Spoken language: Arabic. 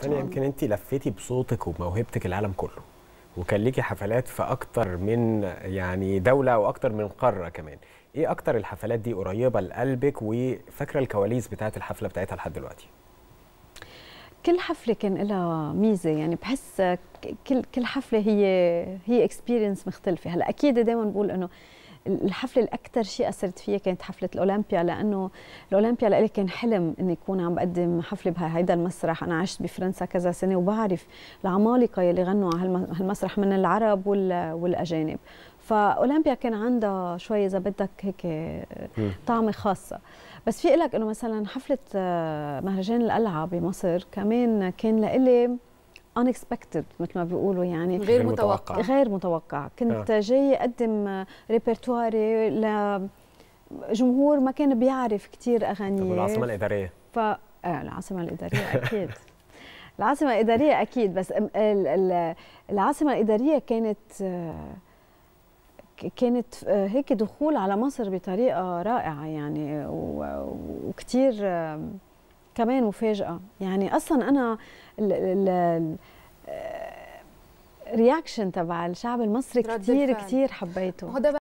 فانا يمكن انت لفيتي بصوتك وموهبتك العالم كله وكان ليكي حفلات في اكتر من يعني دوله واكتر من قاره كمان ايه اكتر الحفلات دي قريبه لقلبك وفاكره الكواليس بتاعه الحفله بتاعتها لحد دلوقتي كل حفله كان لها ميزه يعني بحس كل كل حفله هي هي اكسبيرينس مختلفه هلا اكيد دائما بقول انه الحفله الاكثر شيء اثرت فيها كانت حفله الاولمبيا لانه الاولمبيا لإلي كان حلم اني اكون عم بقدم حفله بهيدا المسرح انا عشت بفرنسا كذا سنه وبعرف العمالقه يلي غنوا على هالمسرح من العرب والاجانب فاولمبيا كان عندها شوي اذا بدك هيك طعمه خاصه بس في لك انه مثلا حفله آه، مهرجان القلعه بمصر كمان كان لإلي unexpected مثل ما بيقولوا يعني غير متوقع غير متوقع كنت آه. جاي اقدم ريبرتواري لجمهور ما كان بيعرف كثير اغاني والعاصمه الاداريه ف آه العاصمه الاداريه اكيد العاصمه الاداريه اكيد بس العاصمه الاداريه كانت آه، كانت آه، هيك دخول على مصر بطريقه رائعه يعني وكثير كمان مفاجاه يعني اصلا انا الرياكشن آه، تبع الشعب المصري كثير كثير حبيته